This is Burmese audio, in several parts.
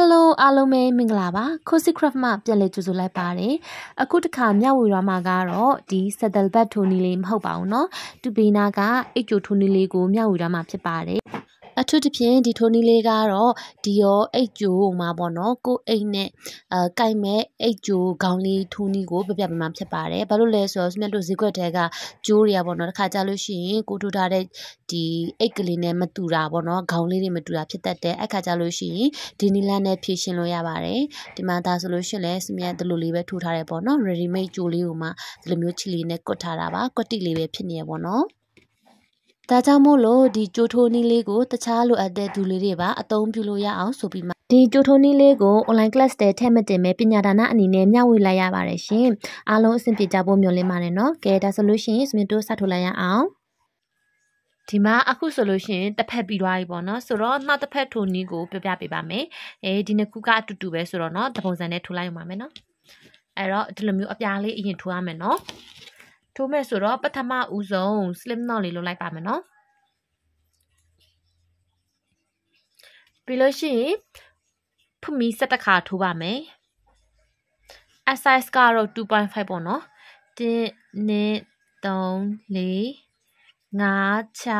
Hello အားလုံးပဲမင်္ဂလာပါ Cozy Craft မှပြန်လည်ကြိုဆိုလိုက်ပါတယ်အခုတစ်ခါမျှဝေရမှာကတော့ဒီ Saddleback ထိုနီလေးမဟုတ်ပါဘူးเนาะတူပီနာကအိတ်ကျိုထိုနီလေးကိုမျှဝေရမှာဖြစ်ပါတယ်အထူးသဖြင့်ဒီထိုးနီးလေးကတော့ဒီရောအိတ်ကျိုးမှာပေါ့နော်ကိုအိတ်နဲ့အဲကိုက်မဲ့အိတ်ကျိုးခေါင်းလေးထိုးနီးကိုပြပြပြမှဖြစ်ပါတယ်ဘာလို့လဲဆိုတော့စမြတ်တို့ဈေးကွက်ထဲကကျိုးတွေကပေါ့နော်တစ်ခါကြလို့ရှိရင်ကိုထိုးထားတဲ့ဒီအိတ်ကလေးနဲ့မတူတာပေါ့နော်ခေါင်းလေးတွေမတူတာဖြစ်တတ်တယ်အခါကြလို့ရှိရင်ဒီနီလန်နဲ့ဖြည့်ရှင်လို့ရပါတယ်ဒီမှာဒါဆိုလို့ရှိရင်လည်းစမြတ်ဒီလိုလေးပဲထိုးထားတယ်ပေါ့နော် ready made ကျိုးလေးကိုမှဒီလိုမျိုးချီလေးနဲ့ကွတ်ထားတာပါကွတ်တိလေးပဲဖြစ်နေရပေါ့နော်ဒါကြောင့်မို့လို့ဒီကြိုထိုးနည်းလေးကိုတခြားလိုအပ်တဲ့သူလေးတွေပါအသုံးပြုလို့ရအောင်ဆိုပြီးမှဒီကြိုထိုးနည်းလေးကို online class တွေထည့်မတင်ပဲပညာဒါနအနေနဲ့မျှဝေလိုက်ရပါတယ်ရှင်။အားလုံးအဆင်ပြေကြဖို့မျှော်လင့်ပါတယ်နော်။ကဲဒါဆိုလို့ရှိရင်စမီတို့စထုတ်လိုက်ရအောင်။ဒီမှာအခုဆိုလို့ရှိရင်တစ်ဖက်ပြီးသွားပြီပေါ့နော်ဆိုတော့နောက်တစ်ဖက်ထိုနည်းကိုပြပြပေးပါမယ်အဲဒီနှစ်ခုကအတူတူပဲဆိုတော့เนาะတပုံစံနဲ့ထိုးလိုက်ရမှာမယ်เนาะအဲ့တော့ဒီလိုမျိုးအပြားလေးအရင်ထိုးရမယ်เนาะထိုးမဲ့ဆိုတော့ပထမဦးဆုံး slip knot လေးလုပ်လိုက်ပါမယ်နော်ပြီးလို့ရှိရင်ဖူမီ7ခါထိုးပါမယ် size ကတော့2.5ပေါ့နော်1 2 3 4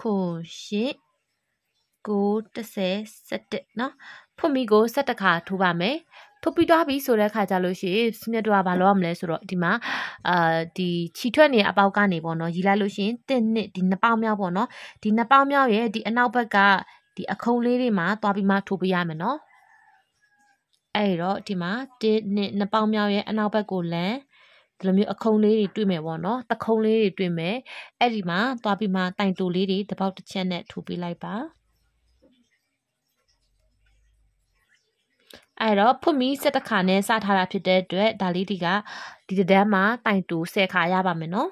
5 6ခု8 9 10 11เนาะဖွင့်ပြီးကို7ခါထိုးပါမယ်ထုတ်ပြီးသွားပြီဆိုတဲ့ခါကြလို့ရှိရင်စနစ်တို့ကဘာလုပ်ရမလဲဆိုတော့ဒီမှာအာဒီခြိထွက်နေအပေါက်ကနေပေါ့နော်ရီလိုက်လို့ရှိရင်တစ်နှစ်ဒီနှစ်ပေါက်မြောက်ပေါ့နော်ဒီနှစ်ပေါက်မြောက်ရဲ့ဒီအနောက်ဘက်ကဒီအခုံးလေးတွေမှာသွားပြီးမှထိုးပေးရမယ်နော်အဲ့တော့ဒီမှာတစ်နှစ်နှစ်ပေါက်မြောက်ရဲ့အနောက်ဘက်ကိုလမ်းဒီလိုမျိုးအခုံလေးတွေတွေ့မယ်ပေါ့နော်တခုံလေးတွေတွေ့မယ်အဲ့ဒီမှာသွားပြီးမှတိုင်တူလေးတွေတပေါက်တစ်ချက်နဲ့ထူပေးလိုက်ပါအဲ့တော့ဖွတ်မီစက်တခါနဲ့စထားတာဖြစ်တဲ့အတွက်ဒါလေးဒီကဒီတန်းမှာတိုင်တူ10ခါရပါမယ်နော်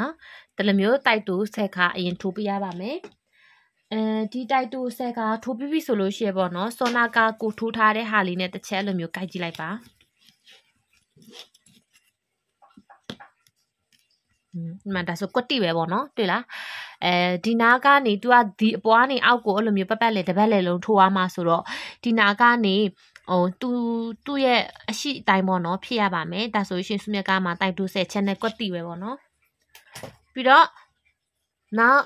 နော်ဒီလိုမျိုးတိုက်တူ10ခါအရင်ထိုးပြရပါမယ်အဲဒီတိုက်တူ10ခါထိုးပြပြီဆိုလို့ရှိရပေါ့နော်စောနာကကိုထိုးထားတဲ့ဟာလေးနဲ့တစ်ချက်လိုမျိုးကိုက်ကြည့်လိုက်ပါမှန်ဒါဆိုကွက်တိပဲပေါ့နော်တွေ့လားအဲဒီနာကနေ तू ကဒီအပွားနေအောက်ကိုအဲ့လိုမျိုးပပတ်လေတပတ်လေလုံးထိုးအားမှာဆိုတော့ဒီနာကနေဟို तू သူ့ရဲ့အရှိအတိုင်းပေါ့နော်ဖြစ်ရပါမယ်ဒါဆိုရှင်စုမြက်ကမှာတိုက်တူးဆက် channel ကွက်တိပဲပေါ့နော်ပြီးတော့နောက်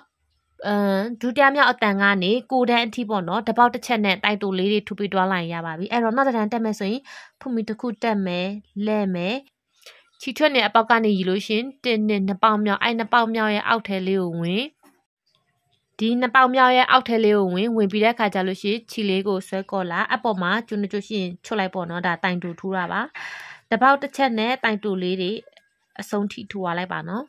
အမ်ဒုတိယမြောက်အတန်ကနေကိုတန်းအထိပေါ့နော်တပေါက်တစ်ချက်နဲ့တိုက်တူလေးတွေထူပြီးတွားလိုက်ရပါပြီအဲ့တော့နောက်တစ်တန်းတက်မယ်ဆိုရင်ဖူမီတစ်ခုတက်မယ်လဲ့မယ်ခြိထွက်နေအပေါက်ကနေယူလို့ရှင်တင်းနဲ့နှစ်ပေါင်မြောက်အဲ့နှစ်ပေါင်မြောက်ရဲ့အောက်ထဲလေးကိုဝင်ဒီနှစ်ပေါင်မြောက်ရဲ့အောက်ထဲလေးကိုဝင်ဝင်ပြီးတဲ့အခါကျလို့ရှိရင်ခြိလေးကိုဆွဲကော်လာ အပေါ်မှာကျွန်းကျွရှင်ချွတ်လိုက်ပေါ့နော်ဒါတိုင်တူထူတာပါတပေါက်တစ်ချက်နဲ့တိုင်တူလေးတွေအဆုံးထိထူရလိုက်ပါနော်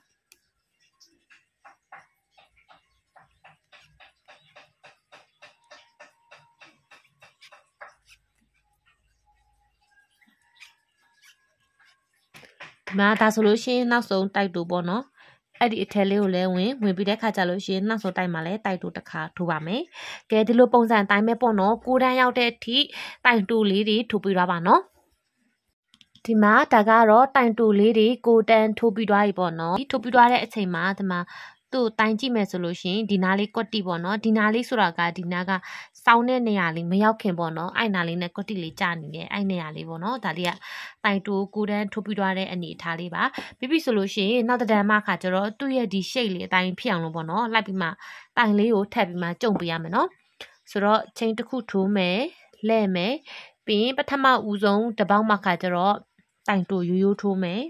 မာဒါဆိုလို့ရှိရင်နောက်ဆုံးတိုက်တူပေါ့နော်အဲ့ဒီအထက်လေးကိုလည်းဝင်ဝင်ပြီးတဲ့ခါကျလို့ရှိရင်နောက်ဆုံးတိုက်မှာလည်းတိုက်တူတစ်ခါထိုးပါမယ်။ကဲဒီလိုပုံစံတိုင်းမဲ့ပေါ့နော်ကိုတန်းရောက်တဲ့အထိတိုက်တူလေးတွေထိုးပြီးသွားပါနော်။ဒီမှာဒါကတော့တိုင်တူလေးတွေကိုတန်းထိုးပြီးသွားပြီပေါ့နော်ထိုးပြီးသွားတဲ့အချိန်မှာဒီမှာသူ့ကိုတိုင်ကြည့်မယ်ဆိုလို့ရှိရင်ဒီနားလေးကွက်တိပေါ့နော်ဒီနားလေးဆိုတာကဒီနားကစောင်းတဲ့နေရာလေးမရောက်ခင်ပေါ့နော်အဲ့နားလေးနဲ့ကွက်တိလေးကြာနေတယ်အဲ့နေရာလေးပေါ့နော်ဒါလေးကတိုင်တိုးကိုတန်းထိုးပြီးသွားတဲ့အနေအထားလေးပါပြီးပြီဆိုလို့ရှိရင်နောက်တဒံမခါကျတော့သူ့ရဲ့ဒီ shape လေးအတိုင်းဖြစ်အောင်လို့ပေါ့နော်လိုက်ပြီးမှတိုင်လေးကိုထပ်ပြီးမှကြုံပေးရမယ်နော်ဆိုတော့ချိန်တစ်ခုထိုးမယ်လဲ့မယ်ပြီးရင်ပထမဦးဆုံးတပေါက်မှခါကျတော့တိုင်တိုရိုးရိုးထိုးမယ်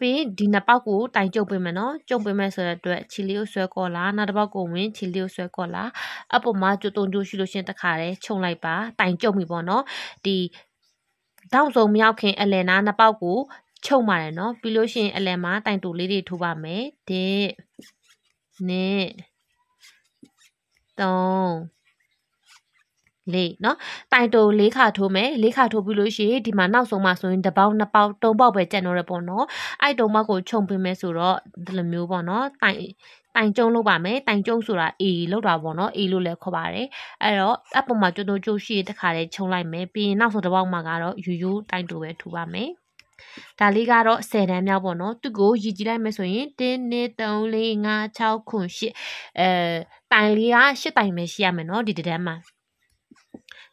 ပြီးဒီနှစ်ပေါက်ကိုတိုင်ကျုပ်ပေးမယ်နော်ကျုပ်ပေးမယ်ဆိုတဲ့အတွက်ချီလီကိုဆွဲကော်လာနောက်တစ်ပေါက်ကိုဝင်ချီလီကိုဆွဲကော်လာအပေါ်မှာကျုံတုံကျိုးရှိလို့ရှင်တခါတည်းခြုံလိုက်ပါတိုင်ကျုပ်ပြီပေါ့နော်ဒီတောက်စုံမြောက်ခင်အလယ်နာနှစ်ပေါက်ကိုချုပ်ပါတယ်နော်ပြီးလို့ရှိရင်အလယ်မှာတိုင်တူလေးတွေထိုးပါမယ်တစ်နှစ်သုံးလေးเนาะတိုင်တို၄ခါထိုးမယ်၄ခါထိုးပြီးလို့ရှိရင်ဒီမှာနောက်ဆုံးမှဆိုရင်တစ်ပေါက်နှစ်ပေါက်သုံးပေါက်ပဲကျန်တော့ရပေါ့နော်အဲ့တုံးပေါက်ကိုခြုံပေးမယ်ဆိုတော့ဒီလိုမျိုးပေါ့နော်တိုင်တိုင်ကျုံလုပ်ပါမယ်တိုင်ကျုံဆိုတာ A လောက်တာပေါ့နော် A လို့လည်းခေါ်ပါတယ်အဲ့တော့အပေါ်မှာကျွတ်ကျွတ်ရှိတဲ့ခါလေးခြုံလိုက်မယ်ပြီးရင်နောက်ဆုံးတစ်ပေါက်မှာကတော့ယူယူတိုင်တိုပဲထူပါမယ်ဒါလေးကတော့10တန်းမြောက်ပေါ့နော်သူကိုရည်ကြည့်လိုက်မယ်ဆိုရင်1 2 3 4 5 6 9 10အဲတိုင်လေးက8တိုင်ပဲရှိရမယ်နော်ဒီတန်းမှာ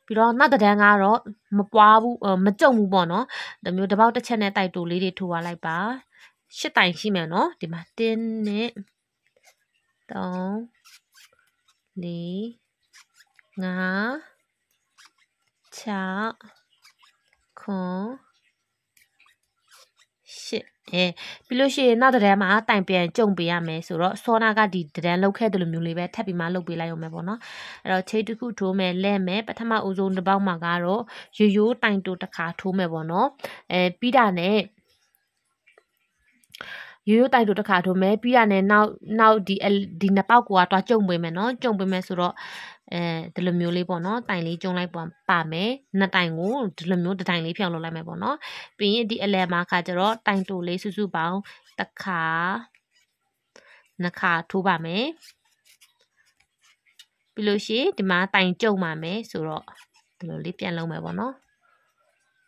ပြီးတော့နောက်တဒန်းကတော့မပွားဘူးမကြုံဘူးပေါ့နော်ဒီမျိုးတစ်ပေါက်တစ်ချက်နဲ့တိုက်တူလေးတွေထိုးရလိုက်ပါရှစ်တိုင်ရှိမယ်နော်ဒီမှာ1နဲ့3 4 5 6 9အဲပြီးလို့ရှိရင်နောက်တဒန်းမှာတိုင်ပြန်ကြုံပေးရမယ်ဆိုတော့စောနာကဒီတဒန်းလောက်ခဲ့တယ်လို့မျိုးလေးပဲထပ်ပြီးမှလုပ်ပေးလိုက်ရုံပဲပေါ့နော်အဲ့တော့ခြေတစ်ခုထိုးမယ်လဲမယ်ပထမအဦးဆုံးတစ်ပေါက်မှာကတော့ရိုးရိုးတိုင်တူတစ်ခါထိုးမယ်ပေါ့နော်အဲပြီးတာနဲ့ရိုးရိုးတိုင်တူတစ်ခါထိုးမယ်ပြီးရနဲ့နောက်နောက်ဒီဒီနှစ်ပေါက်ကတွားကြုံပေးမယ်နော်ကြုံပေးမယ်ဆိုတော့အဲဒီလိုမျိုးလေးပေါ့နော်တိုင်လေးကျုံလိုက်ပေါ့ပါမယ်နှစ်တိုင်ကိုဒီလိုမျိုးတစ်တိုင်လေးဖြောင်းလုပ်လိုက်မယ်ပေါ့နော်ပြီးရင်ဒီအလဲမှာခါကျတော့တိုင်တူလေးစုစုပေါင်းတစ်ခါနှစ်ခါထိုးပါမယ်ပြီးလို့ရှိရင်ဒီမှာတိုင်ကျုံပါမယ်ဆိုတော့ဒီလိုလေးပြန်လုံးမယ်ပေါ့နော်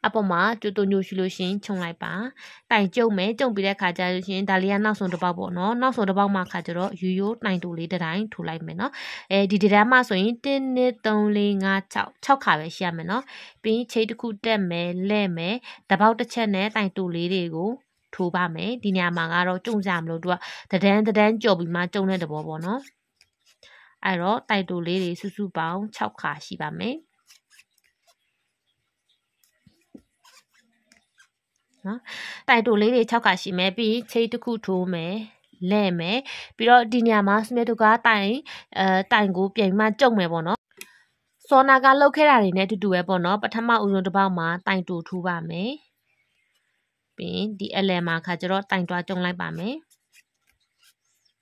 အပေါ်မှာတူတူညိုရှိလို့ရှင်ခြုံလိုက်ပါတိုင်ကျုံမယ်ကျုံပြီးတဲ့ခါကျလို့ရှင်ဒါလေးကနောက်ဆုံးတစ်ပေါက်ပေါ့နော်နောက်ဆုံးတစ်ပေါက်မှခါကျတော့ရိုးရိုးတိုင်တူလေးတစ်တိုင်းထူလိုက်မယ်နော်အဲဒီဒီတန်းမှဆိုရင်1 2 3 4 5 6 6ခါပဲရှိရမယ်နော်ပြီးရင်ချိန်တစ်ခုတက်မယ်လဲ့မယ်တပေါက်တစ်ချက်နဲ့တိုင်တူလေးတွေကိုထိုးပါမယ်ဒီညမှာကတော့ကြုံကြမလို့သူကတဒန်းတဒန်းကြော်ပြီးမှကြုံတဲ့သဘောပေါ့နော်အဲ့တော့တိုင်တူလေးတွေစုစုပေါင်း6ခါရှိပါမယ်နော်တိုက်တိုလေးတွေ6ခါရှိမယ်ပြီးချိတ်တစ်ခုထိုးမယ်လဲ့မယ်ပြီးတော့ဒီညမှာစမစ်တို့ကတိုင်အဲတိုင်ကိုပြင်မှကြုံမယ်ပေါ့နော်စောနာကလှုပ်ခဲ့တာတွေနဲ့အတူတူပဲပေါ့နော်ပထမဦးဆုံးတစ်ပေါက်မှာတိုင်တူထူပါမယ်ပြီးဒီအလဲမှာခါကျတော့တိုင်တွားကြုံလိုက်ပါမယ်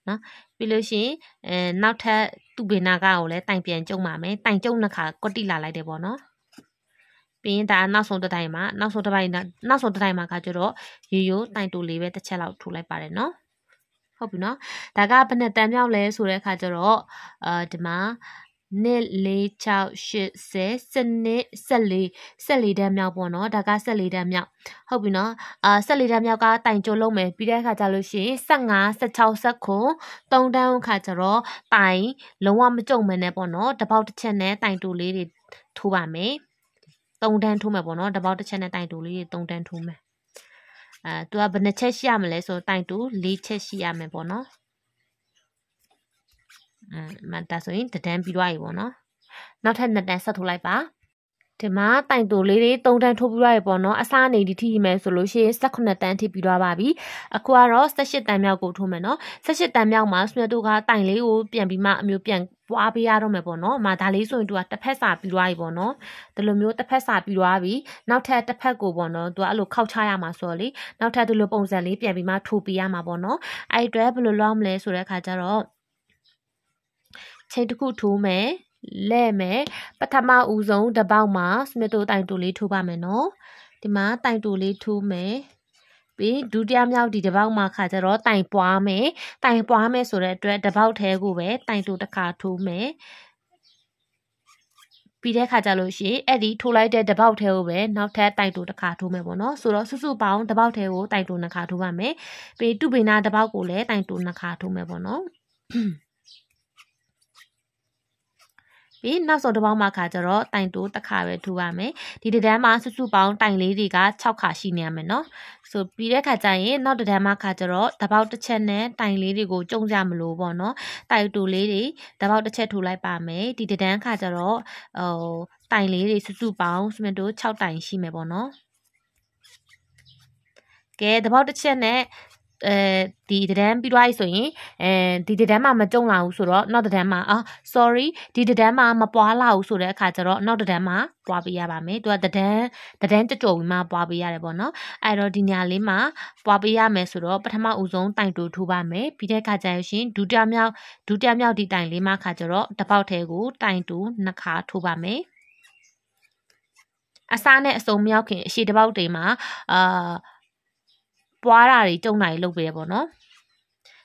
နော်ပြီးလို့ရှိရင်အဲနောက်ထပ်သူ့ဘေနာကကိုလည်းတိုင်ပြန်ကြုံပါမယ်တိုင်ကြုံနှစ်ခါကွတိလာလိုက်တယ်ပေါ့နော်ပြီးရင်ဒါနောက်ဆုံးတစ်တိုင်းမှာနောက်ဆုံးတစ်ပိုင်းနောက်ဆုံးတစ်တိုင်းမှာကကျတော့ရိုးရိုးတိုင်တူလေးပဲတစ်ချက်လောက်ထိုးလိုက်ပါတယ်နော်ဟုတ်ပြီနော်ဒါကဘယ်နဲ့တန်မြောက်လဲဆိုတဲ့အခါကျတော့အဲဒီမှာနှစ်လေး6 8 10စနစ်14 14တန်းမြောက်ပေါ့နော်ဒါက14တန်းမြောက်ဟုတ်ပြီနော်အာ14တန်းမြောက်ကတိုင်ကျုံလုံးမယ်ပြီးတဲ့အခါကျလို့ရှိရင်15 16 19 3တန်းအခါကျတော့တိုင်လုံးဝမကြုံမနဲ့ပေါ့နော်တစ်ပေါက်တစ်ချက်နဲ့တိုင်တူလေးတွေထိုးပါမယ်3တန်းထိုးမယ်ပေါ့နော်တပေါက်တစ်ချက်နဲ့တိုင်တူလေး3တန်းထိုးမယ်အဲသူကဘယ်နှချက်ရှိရမလဲဆိုတော့တိုင်တူ၄ချက်ရှိရမယ်ပေါ့နော်အဲမဒါဆိုရင်တန်းပြီးသွားပြီပေါ့နော်နောက်ထပ်နှစ်တန်းဆက်ထိုးလိုက်ပါဒီမှာတိုင်တူလေးတွေ3တန်းထိုးပြီးရရပေါ့နော်အစားနေဒီထိမယ်ဆိုလို့ရှိရင်18တန်းထိပြီးသွားပါပြီအခုကတော့18တန်းမြောက်ကိုထိုးမယ်နော်18တန်းမြောက်မှာဆွေတို့ကတိုင်လေးကိုပြန်ပြီးမှအမျိုးပြန်ပွားပေးရတော့မယ်ပေါ့နော်။မာဒါလေးဆိုရင်သူကတစ်ဖက်စာပြီးသွားပြီပေါ့နော်။ဒီလိုမျိုးတစ်ဖက်စာပြီးသွားပြီ။နောက်ထပ်တစ်ဖက်ကိုပေါ့နော်။သူကအဲ့လိုခောက်ချရမှာဆိုတော့လေ။နောက်ထပ်ဒီလိုပုံစံလေးပြန်ပြီးမှထိုးပေးရမှာပေါ့နော်။အဲ့အတွက်ဘယ်လိုလုပ်မလဲဆိုတဲ့အခါကျတော့ချိန်တစ်ခုထိုးမယ်။လဲ့မယ်ပထမဦးဆုံးတစ်ပေါက်မှာစမစ်တိုတိုင်တူလေးထိုးပါမယ်နော်ဒီမှာတိုင်တူလေးထိုးမယ်ပြီးဒုတိယမြောက်ဒီတစ်ပေါက်မှာခါကြတော့တိုင်ပွားမယ်တိုင်ပွားမယ်ဆိုတဲ့အတွက်တစ်ပေါက်သေးကိုပဲတိုင်တူတစ်ခါထိုးမယ်ပြီးတဲ့ခါကြလို့ရှိရင်အဲ့ဒီထိုးလိုက်တဲ့တပေါက်ထဲကိုပဲနောက်ထပ်တိုင်တူတစ်ခါထိုးမယ်ပေါ့နော်ဆိုတော့စုစုပေါင်းတပေါက်ထဲကိုတိုင်တူနှစ်ခါထိုးပါမယ်ပြီးတုပင်နာတပေါက်ကိုလည်းတိုင်တူနှစ်ခါထိုးမယ်ပေါ့နော်ပြီးနောက်ဆုံးတစ်ပေါက်မှခါကျတော့တိုင်တိုးတစ်ခါပဲထူပါမယ်ဒီတဒန်းမှာစုစုပေါင်းတိုင်လေးတွေက6ခါရှိနေရမယ်နော်ဆိုပြီးတဲ့ခါကျရင်နောက်တဒန်းမှခါကျတော့တပေါက်တစ်ချက်နဲ့တိုင်လေးတွေကိုကြုံကြမလို့ပေါ့နော်တိုင်တိုလေးတွေတပေါက်တစ်ချက်ထူလိုက်ပါမယ်ဒီတဒန်းခါကျတော့ဟိုတိုင်လေးတွေစုစုပေါင်းစမတိုး6တိုင်ရှိမယ်ပေါ့နော်ကဲတပေါက်တစ်ချက်နဲ့အဲဒီတံတန်းပြီးသွားပြီဆိုရင်အဲဒီတံတန်းမှာမကြုံလာဘူးဆိုတော့နောက်တံတန်းမှာအာ sorry ဒီတံတန်းမှာမပွားလာဘူးဆိုတဲ့အခါကျတော့နောက်တံတန်းမှာပွားပေးရပါမယ်သူကတံတန်းတံတန်းကြကြပြီးမှပွားပေးရတယ်ပေါ့နော်အဲ့တော့ဒီညာလေးမှာပွားပေးရမယ်ဆိုတော့ပထမဦးဆုံးတိုင်တူထိုးပါမယ်ပြီးတဲ့အခါကျရရှင်ဒုတိယမြောက်ဒုတိယမြောက်ဒီတိုင်လေးမှာအခါကျတော့တစ်ပေါက်ထဲကိုတိုင်တူနှစ်ခါထိုးပါမယ်အစားနဲ့အစုံမြောက်ခင်အရှိတပေါက်တွေမှာအာပွားတာတွေကြုံတာတွေလုပ်ပေးရပေါ့နော်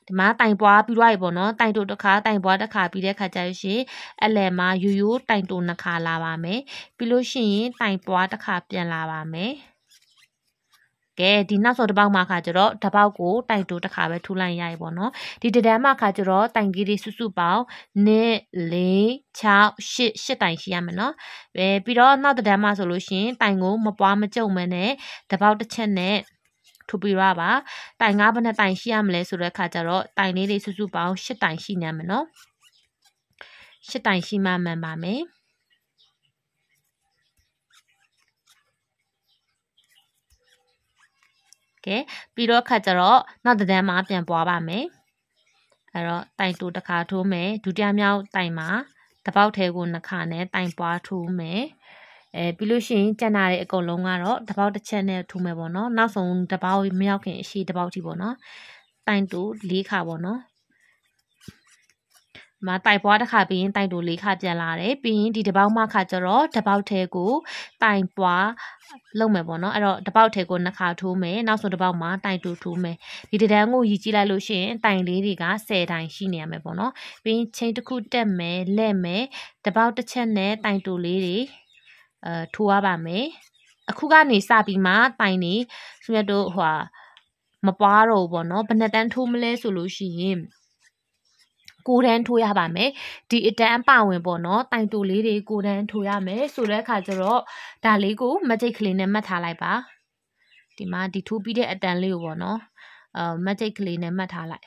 ဒီမှာတိုင်ပွားပြီးတော့ရေပေါ့နော်တိုင်တိုတစ်ခါတိုင်ပွားတစ်ခါပြီးတဲ့ခါကျရရှင်အလယ်မှာရိုးရိုးတိုင်တိုနှစ်ခါလာပါမယ်ပြီးလို့ရှိရင်တိုင်ပွားတစ်ခါပြန်လာပါမယ်ကဲဒီနောက်ဆုံးတစ်ပေါက်မှာခါကျတော့တစ်ပေါက်ကိုတိုင်တိုတစ်ခါပဲထူလိုက်ရရေပေါ့နော်ဒီတဒမ်းမှာခါကျတော့တိုင်ကြီးတွေစုစုပေါင်း1 4 6 8 8တိုင်ရှိရမယ်နော်ပဲပြီးတော့နောက်တဒမ်းမှာဆိုလို့ရှင်တိုင်ကိုမပွားမကြုံမနဲ့တစ်ပေါက်တစ်ချက်နဲ့ထူပီရပါတိုင်ငါးဘယ်နှတိုင်ရှိရမလဲဆိုတဲ့အခါကျတော့တိုင်လေးတွေစုစုပေါင်း၈တိုင်ရှိနေမှာနော်၈တိုင်ရှိမှမှန်ပါမယ်ကဲပြီးတော့ခါကျတော့နောက်တဒန်းမှာပြန်ပွားပါမယ်အဲ့တော့တိုင်တူတစ်ခါထိုးမယ်ဒုတိယမြောက်တိုင်မှာတပေါက်ထဲကိုနှစ်ခါနဲ့တိုင်ပွားထိုးမယ်အဲပြီးလို့ရှိရင်ကြံ့နာတဲ့အကုန်လုံးကတော့တပေါက်တစ်ချက်နဲ့ထူမယ်ပေါ့နော်နောက်ဆုံးတပေါက်မရောက်ခင်အရှိတပေါက်ထိပေါ့နော်တိုင်တူ၄ခါပေါ့နော်မတိုက်ပွားတစ်ခါပြီးရင်တိုက်တူ၄ခါပြန်လာတယ်ပြီးရင်ဒီတပေါက်မှခါကျတော့တပေါက်ထဲကို တိုင်ပွားလုံးမယ်ပေါ့နော်အဲ့တော့တပေါက်ထဲကိုနှစ်ခါထိုးမယ်နောက်ဆုံးတပေါက်မှာတိုင်တူထိုးမယ်ဒီတဒန်းကိုရည်ကြည့်လိုက်လို့ရှိရင် တိုင်လေးတွေက10တိုင်ရှိနေရမယ်ပေါ့နော်ပြီးရင်ချိန်တစ်ခုတက်မယ်လက်မယ်တပေါက်တစ်ချက်နဲ့တိုင်တူလေးတွေအဲထိုးရပါမယ်အခုကနေစပြီးမှတိုင်နေဆိုရတော့ဟွာမပွားတော့ဘောနော်ဘယ်နှစ်တန်းထိုးမလဲဆိုလို့ရှိရင်ကိုတန်းထိုးရပါမယ်ဒီအတန်းပါဝင်ပေါ့နော်တိုင်တူလေးတွေကိုတန်းထိုးရမယ်ဆိုတဲ့အခါကျတော့ဒါလေးကိုမက်ဂျစ်ကလေးနဲ့မှတ်ထားလိုက်ပါဒီမှာဒီထိုးပြီးတဲ့အတန်းလေးကိုပေါ့နော်အဲမက်ဂျစ်ကလေးနဲ့မှတ်ထားလိုက်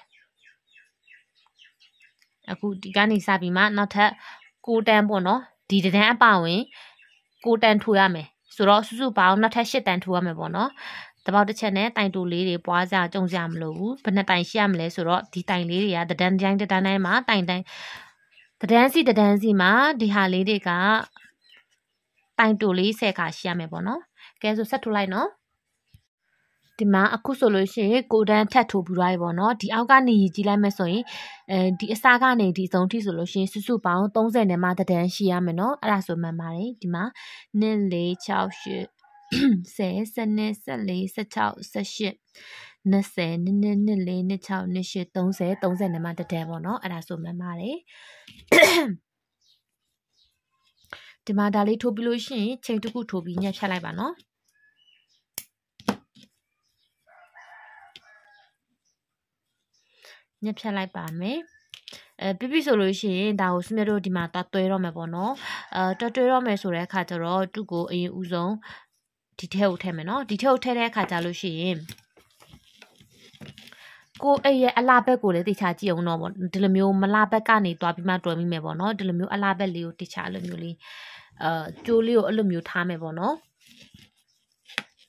အခုဒီကနေစပြီးမှနောက်ထပ်ကိုတန်းပေါ့နော်ဒီတန်းအပါဝင်6တန်ထူရမယ်ဆိုတော့စုစုပေါင်းနောက်ထပ်8တန်ထူရမယ်ပေါ့နော်တပေါက်တစ်ချက်နဲ့တိုင်တူလေးတွေပွားကြကြုံကြမလို့ဘူးဘယ်နှစ်တိုင်ရှိရမလဲဆိုတော့ဒီတိုင်လေးတွေကတဒန်းတိုင်းတဒန်းတိုင်းမှာတိုင်တိုင်းတဒန်းစီတဒန်းစီမှာဒီဟာလေးတွေကတိုင်တူလေး10ခါရှိရမယ်ပေါ့နော်ကဲဆိုဆက်ထူလိုက်နော်ဒီမှာအခုဆိုလို့ရှိရင်ကိုတန်းထပ်ထိုးပြီးသွားပြီပေါ့နော်ဒီအောက်ကနေရည်ကြည့်လိုက်မယ်ဆိုရင်အဲဒီအစားကနေဒီအဆုံးထိဆိုလို့ရှိရင်စုစုပေါင်း30နဲ့မှတန်းရှိရမယ်နော်အဲ့ဒါဆိုမှန်ပါတယ်ဒီမှာ1 4 6 8 10 12 14 16 18 20 22 24 26 28 30 30နဲ့မှတန်းပေါ့နော်အဲ့ဒါဆိုမှန်ပါတယ်ဒီမှာဒါလေးထိုးပြီးလို့ရှိရင်ချိန်တစ်ခုထိုးပြီးညှက်ဖြတ်လိုက်ပါနော်ညှက်ဖြတ်လိုက်ပါမယ်အဲပြပြဆိုလို့ရှိရင်ဒါကိုစမြတို့ဒီမှာတွဲတော့မယ်ပေါ့နော်အဲတွဲတွဲတော့မယ်ဆိုတဲ့အခါကျတော့သူ့ကိုအရင်ဦးဆုံးဒီထဲကိုထည့်မယ်နော်ဒီထဲကိုထည့်တဲ့အခါကျလို့ရှိရင်ကိုအဲ့ရဲ့အလားဘက်ကိုလည်းတေချာကြည့်အောင်တော့ဗောဒီလိုမျိုးမလားဘက်ကနေတွားပြီးမှတွယ်မိမယ်ဗောနော်ဒီလိုမျိုးအလားဘက်လေးကိုတေချာအဲ့လိုမျိုးလေးအဲကျိုးလေးကိုအဲ့လိုမျိုးထားမယ်ဗောနော်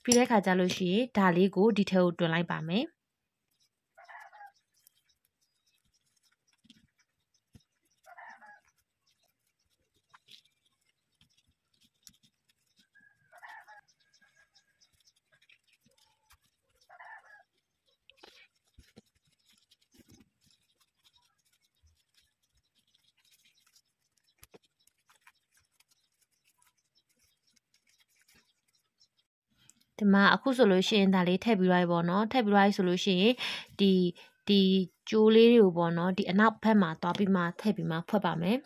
ပြီးတဲ့အခါကျလို့ရှိရင်ဒါလေးကိုဒီထဲကိုတွင်လိုက်ပါမယ်ဒီမှာအခုဆိုလို့ရှိရင်ဒါလေးထည့်ပြီးလိုက်ပေါ့နော်ထည့်ပြီးလိုက်ဆိုလို့ရှိရင်ဒီဒီကြိုးလေးတွေကိုပေါ့နော်ဒီအနောက်ဘက်မှာသွားပြီးမှထည့်ပြီးမှဖွက်ပါမယ်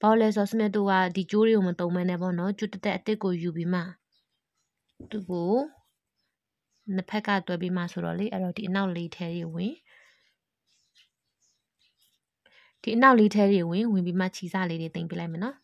ဘာလို့လဲဆိုတော့စနစ်တူကဒီကြိုးတွေကိုမတုံမဲနဲ့ပေါ့နော်ကြိုးတက်တက်အစ်စ်ကိုယူပြီးမှသူ့ကိုနှစ်ဖက်ကတွဲပြီးမှဆိုတော့လေအဲ့တော့ဒီအနောက်လေးထဲတွေဝင်ဒီအနောက်လေးထဲတွေဝင်ဝင်ပြီးမှခြေစလေးတွေတင်ပြလိုက်မယ်နော်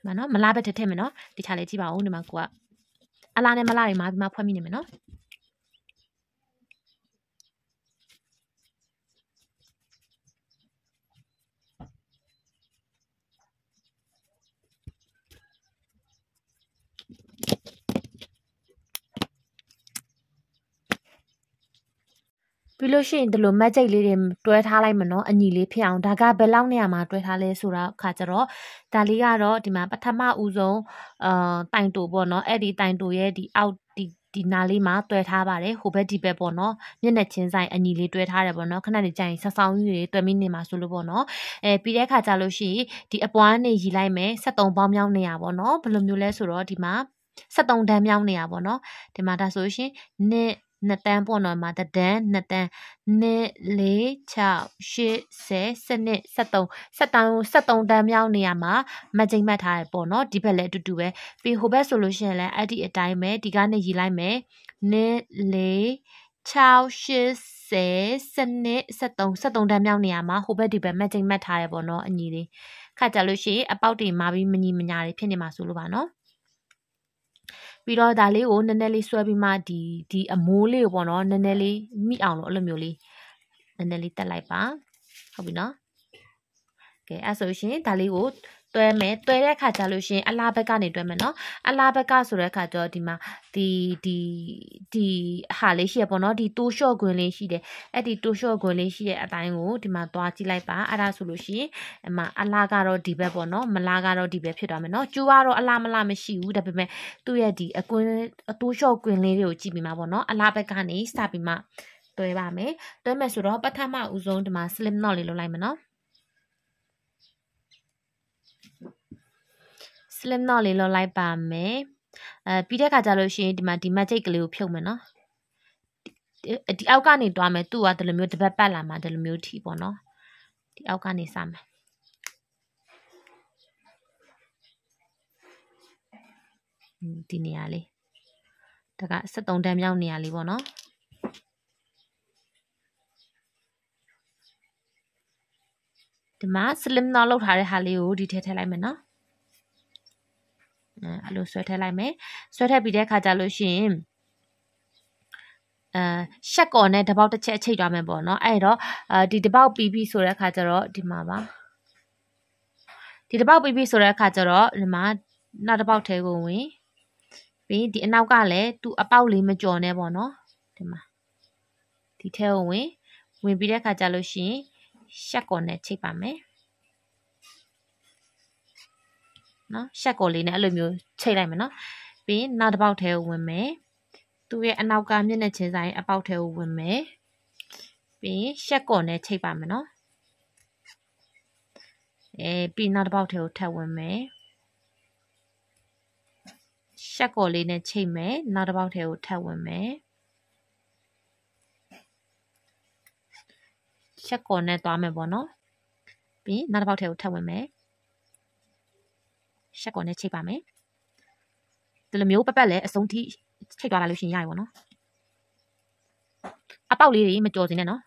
ဒီမှာနော်မလားပဲထက်ထက်မယ်နော်ဒီခြားလေးကြည့်ပါဦးဒီမှာကိုကအလားနဲ့မလားတွေမှာဒီမှာဖွဲ့မိနေမယ်နော်ပြီးလို့ရှိရင်ဒီလို magic လေးတွေတွဲထားလိုက်မနော်အညီလေးဖြစ်အောင်ဒါကဘယ်လောက်နေရာမှာတွဲထားလဲဆိုတော့ခါကြတော့ဒါလေးကတော့ဒီမှာပထမဦးဆုံးအာတိုင်တူပေါ့နော်အဲ့ဒီတိုင်တူရဲ့ဒီအောက်ဒီဒီနာလေးမှာတွဲထားပါတယ်ဟိုဘက်ဒီဘက်ပေါ့နော်မျက်နှာချင်းဆိုင်အညီလေးတွဲထားတယ်ပေါ့နော်ခဏနေကြရင်ဆဆောင်းကြီးတွေတွဲမိနေမှာဆိုလို့ပေါ့နော်အဲပြီးတဲ့အခါကျလို့ရှိရင်ဒီအပွားနေရီလိုက်မယ်73ပေါင်းမြောင်းနေရပေါ့နော်ဘယ်လိုမျိုးလဲဆိုတော့ဒီမှာ73တန်းမြောင်းနေရပေါ့နော်ဒီမှာဒါဆိုရှင်1နှစ်တန်းပေါ့နော်မှာတဒန်းနှစ်တန်းနှစ်လေး6 80 12 73 73တန်းမြောက်နေရာမှာမကြိမ်မှတ်ထားရပေါ့နော်ဒီဘက်လည်းအတူတူပဲပြီးဟိုဘက်ဆိုလို့ရှိရင်လည်းအဲ့ဒီအတိုင်းပဲဒီကနေရည်လိုက်မယ်နှစ်လေး6 80 12 73 73တန်းမြောက်နေရာမှာဟိုဘက်ဒီဘက်မကြိမ်မှတ်ထားရပေါ့နော်အညီလေးခါကြလို့ရှိရင်အပေါက်တွေမာပြီးမညီမညာတွေဖြစ်နေမှာဆိုလို့ပါနော်ပြီးတော့ဒါလေးကိုနည်းနည်းလေးဆွဲပြီးမှဒီဒီအမိုးလေးကိုပေါ့နော်နည်းနည်းလေးမိအောင်လို့အဲ့လိုမျိုးလေးနည်းနည်းလေးတက်လိုက်ပါဟုတ်ပြီနော်ကဲအဲ့ဆိုရှင်ဒါလေးကိုတွဲမယ်တွဲတဲ့အခါကျလို့ရှိရင်အလားဘက်ကနေတွဲမယ်နော် အလားဘက်ကဆိုတဲ့အခါကျတော့ဒီမှာဒီဒီဒီဟာလေးရှိရပေါ့နော်ဒီတိုးလျှော့ခွင်လေးရှိတယ်အဲ့ဒီတိုးလျှော့ခွင်လေးရှိတဲ့အတိုင်းကိုဒီမှာသွားကြည့်လိုက်ပါအဲ့ဒါဆိုလို့ရှိရင်အမအလားကတော့ဒီဘက်ပေါ့နော်မလားကတော့ဒီဘက်ဖြစ်သွားမယ်နော်ကျိုးကတော့အလားမလားမရှိဘူးဒါပေမဲ့သူ့ရဲ့ဒီအကွင်းအတိုးလျှော့ခွင်လေးတွေကိုကြည့်ပြီးမှပေါ့နော်အလားဘက်ကနေစပြီးမှတွဲပါမယ်တွဲမယ်ဆိုတော့ပထမအဦးဆုံးဒီမှာ slim knot လေးလုပ်လိုက်မယ်နော် slim တော့လေးလောက်လိုက်ပါမယ်အဲပြီးတဲ့ခါကျလို့ရှိရင်ဒီမှာဒီ magic ကလေးကိုဖြုတ်မယ်နော်ဒီအောက်ကနေတွားမယ်သူ့ကဒီလိုမျိုးတပတ်ပတ်လာမှာဒီလိုမျိုးထီပေါ့နော်ဒီအောက်ကနေစမယ်ဒီနေရာလေးဒါက73တန်းမြောက်နေရာလေးပေါ့နော်ဒီမှာ slim knot လောက်ထားတဲ့ဟာလေးကိုဒီထဲထည့်လိုက်မယ်နော်အဲ့လိုဆွဲထည့်လိုက်မယ်ဆွဲထည့်ပြီးတဲ့အခါကျလို့ရှိရင်အဲရှက်ကော်နဲ့တပေါက်တစ်ချက်ချိတ်သွားမယ်ပေါ့နော်အဲ့တော့အဲဒီတပေါက်ပြီးပြီဆိုတဲ့အခါကျတော့ဒီမှာပါဒီတပေါက်ပြီးပြီဆိုတဲ့အခါကျတော့ဒီမှာနောက်တပေါက်ထဲကိုဝင်ပြီးဒီအနောက်ကလည်းသူအပေါက်လေးမကြော်နဲ့ပေါ့နော်ဒီမှာဒီထဲကိုဝင်ဝင်ပြီးတဲ့အခါကျလို့ရှိရင်ရှက်ကော်နဲ့ချိတ်ပါမယ်နော်ရှက်ကိုလေးနဲ့အဲ့လိုမျိုးချိန်လိုက်မယ်နော်ပြီးရင်နောက်တစ်ပေါက်ထဲကိုဝင်မယ်သူ့ရဲ့အနောက်ကမျက်နှာချင်းဆိုင်အပေါက်ထဲကိုဝင်မယ်ပြီးရင်ရှက်ကော်နဲ့ချိန်ပါမယ်နော်အဲပြီးနောက်တစ်ပေါက်ထဲကိုထပ်ဝင်မယ်ရှက်ကော်လေးနဲ့ချိန်မယ်နောက်တစ်ပေါက်ထဲကိုထပ်ဝင်မယ်ရှက်ကော်နဲ့သွားမယ်ပေါ့နော်ပြီးနောက်တစ်ပေါက်ထဲကိုထပ်ဝင်မယ်ရှက်ကောနဲ့ချိတ်ပါမယ်ဒီလိုမျိုးပပက်လည်းအဆုံးထိချိတ်သွားပါလို့ရှင်ရရပါတော့အပေါက်လေးတွေမကြော်စင်းနဲ့နော်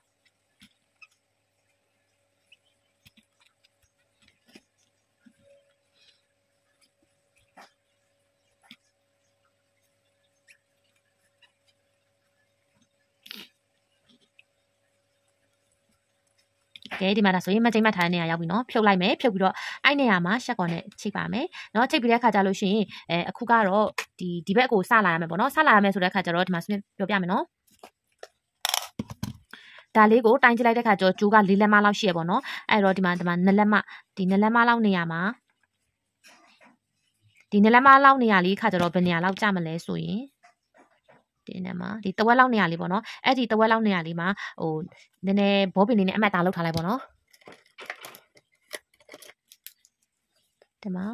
ကဲဒီမှာဒါဆိုရင်မချိန်မထိုင်နေရရောက်ပြီနော်ဖြုတ်လိုက်မယ်ဖြုတ်ပြီးတော့အဲ့နေရာမှာရှက်ကောနဲ့ချိန်ပါမယ်နော်ချိန်ပြီးတဲ့အခါကျလို့ရှိရင်အဲအခုကတော့ဒီဒီဘက်ကိုစလာရမယ်ပေါ့နော်စလာရမယ်ဆိုတဲ့အခါကျတော့ဒီမှာဆွေးပြောပြမယ်နော်ဒါလေးကိုတိုင်ကြည့်လိုက်တဲ့ခါကျတော့ကျိုးကလေးလက်မလောက်ရှိရပေါ့နော်အဲ့တော့ဒီမှာဒီမှာနလက်မဒီနလက်မလောက်နေရာမှာဒီနလက်မလောက်နေရာလေးခါကျတော့ဘယ်နေရာလောက်ကြမလဲဆိုရင်တင်းနံမှာဒီတဝက်လောက်နေရာလေးပေါ့နော်အဲ့ဒီတဝက်လောက်နေရာလေးမှာဟိုနည်းနည်းဘောပင်လေးနဲ့အမှတ်သားလောက်ထားလိုက်ပေါ့နော်ဒီမှာ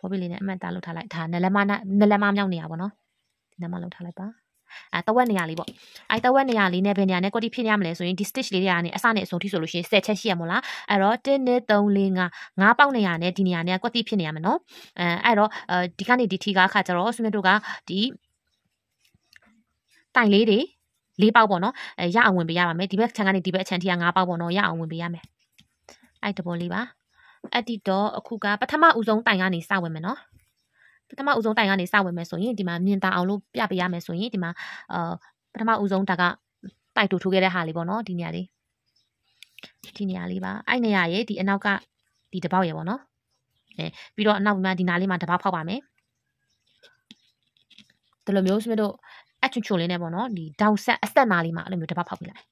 ဘောပင်လေးနဲ့အမှတ်သားလောက်ထားလိုက်ဒါနလမနလမမြောက်နေရာပေါ့နော်ဒီနမလောက်ထားလိုက်ပါအဲတဝက်နေရာလေးပေါ့အဲတဝက်နေရာလေးနဲ့ဘယ်နေရာနဲ့ကွက်တီဖြစ်ရမလဲဆိုရင်ဒီ stitch လေးတွေကနေအစနဲ့အဆုံးထိဆိုလို့ရှိရင်10ချက်ရှိရမလားအဲ့တော့1 2 3 4 5 5ပေါက်နေရာနဲ့ဒီနေရာနဲ့ကွက်တီဖြစ်နေရမယ်နော်အဲအဲ့တော့ဒီကနေဒီထီကားခါကျတော့ဆွေမျိုးတို့ကဒီဆိုင်လေးတွေလေးပေါက်ပေါ့နော်အဲရအောင်ဝင်ပေးရပါမယ်ဒီဘက်ခြံကနေဒီဘက်အခြံထိက၅ပေါက်ပေါ့နော်ရအောင်ဝင်ပေးရမယ်အဲ့တဘောလေးပါအဲ့ဒီတော့အခုကပထမဦးဆုံးတိုင်ကနေစဝင်မယ်နော်ပထမဦးဆုံးတိုင်ကနေစဝင်မယ်ဆိုရင်ဒီမှာမြင်တာအောင်လို့ပြပေးရမယ်ဆိုရင်ဒီမှာအာပထမဦးဆုံးဒါကတိုင်တူထိုးခဲ့တဲ့ဟာလေးပေါ့နော်ဒီနေရာလေးဒီနေရာလေးပါအဲ့နေရာရဲ့ဒီအနောက်ကဒီတပေါက်ရယ်ပေါ့နော်အဲပြီးတော့အနောက်မှာဒီနားလေးမှာတပေါက်ဖောက်ပါမယ်ဒီလိုမျိုးစမတို့အချွတ်ချွတ်လေးနဲ့ပေါ့နော်ဒီတောက်ဆက်အဆက်နာလေးမှာအဲ့လိုမျိုးတစ်ပတ်ဖောက်ပြလိုက်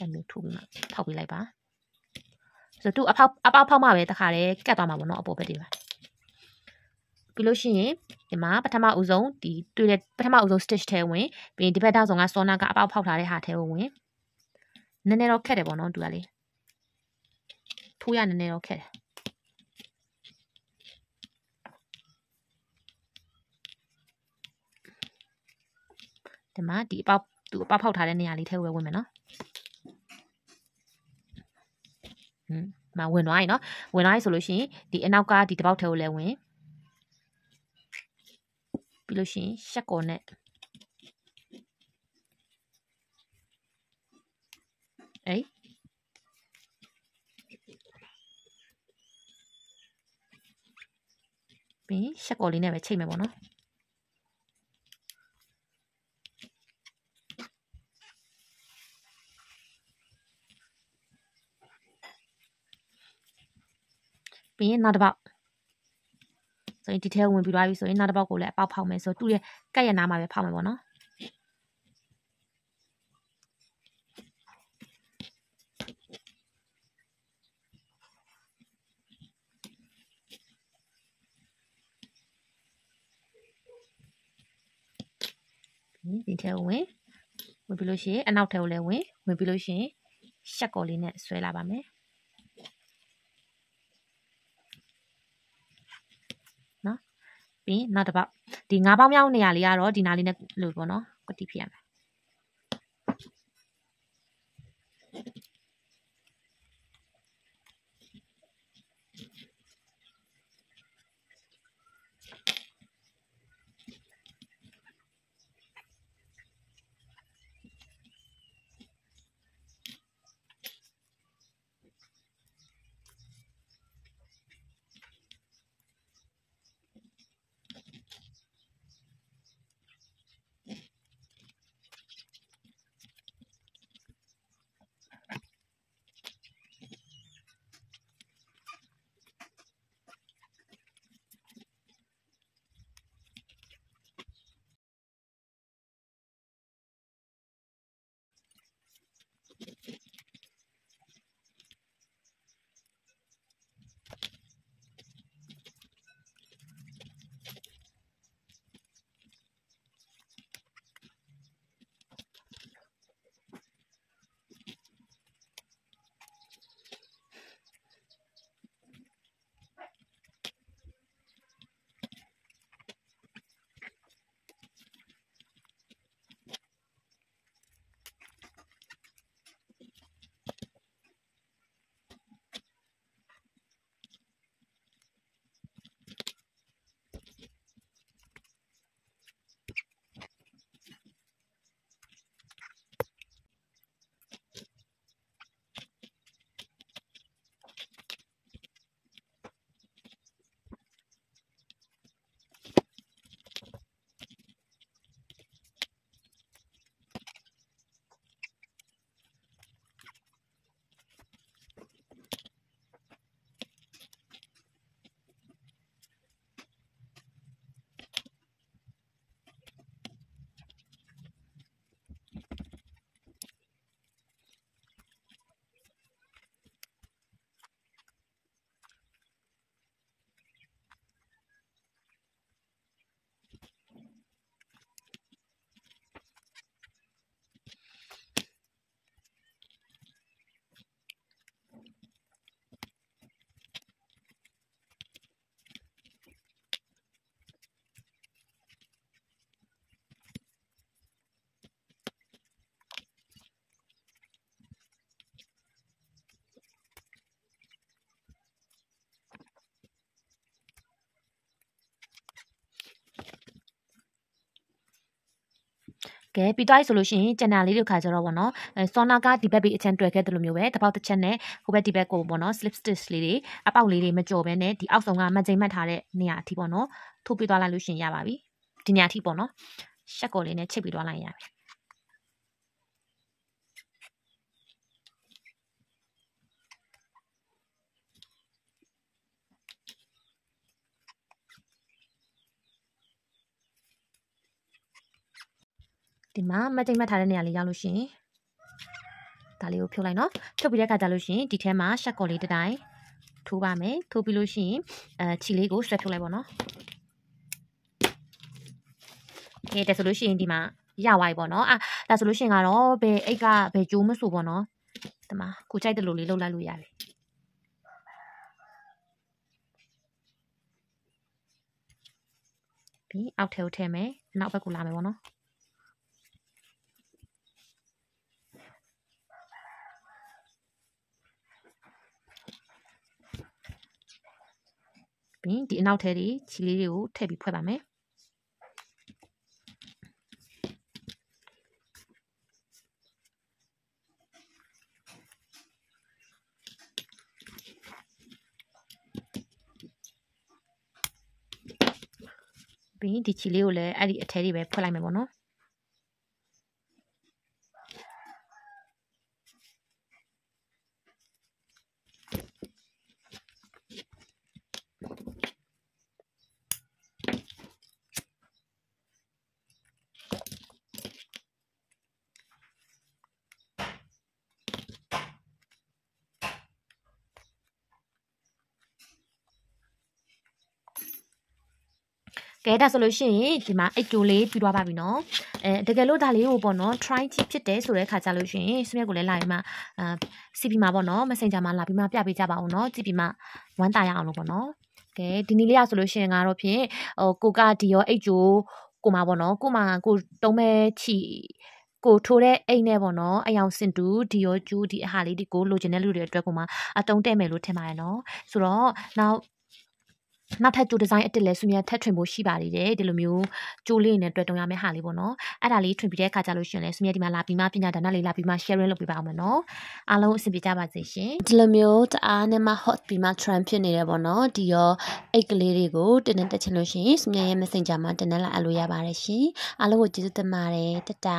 အဲ့လိုထိုးပြီးမှဖောက်ပြလိုက်ပါဆိုတော့သူအဖောက်အပေါက်ဖောက်မှပဲတခါလေကတ်သွားမှာပေါ့နော်အပေါ်ဘက်တွေပါပြီးလို့ရှိရင်ဒီမှာပထမဦးဆုံးဒီတွေ့တဲ့ပထမဦးဆုံး stitch ထဲဝင်ပြီးဒီဘက်တောက်ဆောင်ကစောနာကအပေါက်ဖောက်ထားတဲ့ဟာထဲဝင်နည်းနည်းတော့ခက်တယ်ပေါ့နော်သူကလေထိုးရနည်းနည်းတော့ခက်တယ်ဒီမှာဒီအပေါက်သူအပေါက်ဖောက်ထားတဲ့နေရာလေးထဲဝယ်ဝင်မယ်နော်ဟွန်းမဝင်သွားရင်နော်ဝင်သွားရင်ဆိုလို့ရှိရင်ဒီအနောက်ကဒီတပေါက်ထဲကိုလည်းဝင်ပြီးလို့ရှိရင်ရှက်ကော်နဲ့အေးပြီးရှက်ကော်လေးနဲ့ပဲချိန်မယ်ပေါ့နော်ပြီးရင်နောက်တစ်ပေါက်ဆိုရင်ဒီထဲဝင်ပြီးသွားပြီဆိုရင်နောက်တစ်ပေါက်ကိုလည်းအပေါက်ဖောက်မယ်ဆိုတော့သူ့ရဲ့ကက်ရနာမှာပဲဖောက်မယ်ပေါ့နော်ဒီထဲဝင်ဝင်ပြီးလို့ရှိရင်အနောက်ထဲကိုလည်းဝင်ဝင်ပြီးလို့ရှိရင်ရှက်ကော်လေးနဲ့ဆွဲလာပါမယ်ပြီးရင်နောက်တစ်ပေါက်ဒီငါးပေါက်မြောက်နေရာလေးကတော့ဒီနားလေးနဲ့လို့ပေါ့နော်ကတိဖြစ်ရမယ်ကဲပြီးသွားပြီဆိုလို့ရှိရင်ကျန်တာလေးတို့ခါကြတော့ဗောနော်ဆောနာကဒီဘက်ပြီးအချမ်းတွေ့ခဲ့တယ်လို့မျိုးပဲတပေါက်တစ်ချက်နဲ့ဟိုဘက်ဒီဘက်ကိုဗောနော် slip stitch လေးတွေအပေါက်လေးတွေမကြော်ဘဲနဲ့ဒီအောက်ဆုံးကမကြိမ်မှတ်ထားတဲ့နေရာအထိဗောနော်ထိုးပြသွားလိုက်လို့ရှိရင်ရပါပြီဒီနေရာအထိဗောနော်ရှက်ကော်လေးနဲ့ချိန်ပြသွားလိုက်ရပြီဒီမှာမတိမ်မထားတဲ့နေရာလေးရောက်လို့ရှိရင်ဒါလေးကိုဖြုတ်လိုက်နော်ဖြုတ်ပြီးတဲ့အခါကျလို့ရှိရင်ဒီထဲမှာရှက်ကော်လေးတစ်တိုင်းထိုးပါမယ်ထိုးပြီးလို့ရှိရင်အဲခြေလေးကိုဆွဲဖြုတ်လိုက်ပါနော်ကဲဒါဆိုလို့ရှိရင်ဒီမှာရသွားပြီပေါ့နော်အာဒါဆိုလို့ရှိရင်ကတော့ဘယ်အိတ်ကဘယ်ကျိုးမဆိုပေါ့နော်ဒီမှာကိုကြိုက်တယ်လို့လေးလှုပ်လိုက်လို့ရတယ်ပြီးအောက်ထဲကိုထည့်မယ်နောက်ဘက်ကိုလာမယ်ပေါ့နော်ပြီးဒီအနောက်ထဲတွေခြေလေးတွေကိုထည့်ပြီးဖွဲ့ပါမယ်ပြီးဒီချီလေးကိုလည်းအဲ့ဒီအထဲတွေပဲဖွက်လိုက်မယ်ပေါ့နော်။ကဲဒါဆိုလို့ရှိရင်ဒီမှာအိတ်တိုလေးပြီးသွားပါပြီနော်အဲတကယ်လို့ဒါလေးကိုပေါ့နော် try ကြည့်ဖြစ်တယ်ဆိုတဲ့ခါကြလို့ရှိရင်စမြက်ကိုလည်းလာပြီးမှအာ CP မှာပေါ့နော် Messenger မှာလာပြီးမှပြပေးကြပါအောင်နော်ကြည့်ပြီးမှဝမ်းတာရအောင်လို့ပေါ့နော်ကဲဒီနေ့လေးရဆိုလို့ရှိရင်ကတော့ဖြင့်ဟိုကိုကဒီရောအိတ်တိုကိုမှာပေါ့နော်ကိုမှာကိုတုံးမဲ့ချီကိုထိုးတဲ့အိမ်နဲ့ပေါ့နော်အယောင်စင်တူဒီရောကျူးဒီအဟာလေးဒီကိုလိုချင်တဲ့လူတွေအတွက်ကိုမှအတုံးတဲ့မယ်လို့ထင်ပါတယ်နော်ဆိုတော့နောက်နောက်ထပ်ကြိုဒီဇိုင်းအတစ်လဲစုမြတ်ထပ်ထွင်ဖို့ရှိပါသေးတယ်ဒီလိုမျိုးကြိုလေးနဲ့တွေ့တုံရမယ့်ဟာလေးပေါ့နော်အဲ့ဒါလေးထွင်ပြီးတဲ့အခါကျလို့ရှင်လဲစုမြတ်ဒီမှာလာပြီးမှပညာဒါနလေးလာပြီးမှ sharing လုပ်ပေးပါအောင်မယ်နော်အားလုံးအဆင်ပြေကြပါစေရှင်ဒီလိုမျိုးတအားနဲ့မှ hot ပြီးမှ trend ဖြစ်နေတယ်ပေါ့နော်ဒီရောအိတ်ကလေးတွေကိုတင်နေတက်ချင်လို့ရှင်စုမြတ်ရဲ့ messenger မှာတင်နေလာအပ်လို့ရပါတယ်ရှင်အားလုံးကိုကျေးဇူးတင်ပါတယ်တတာ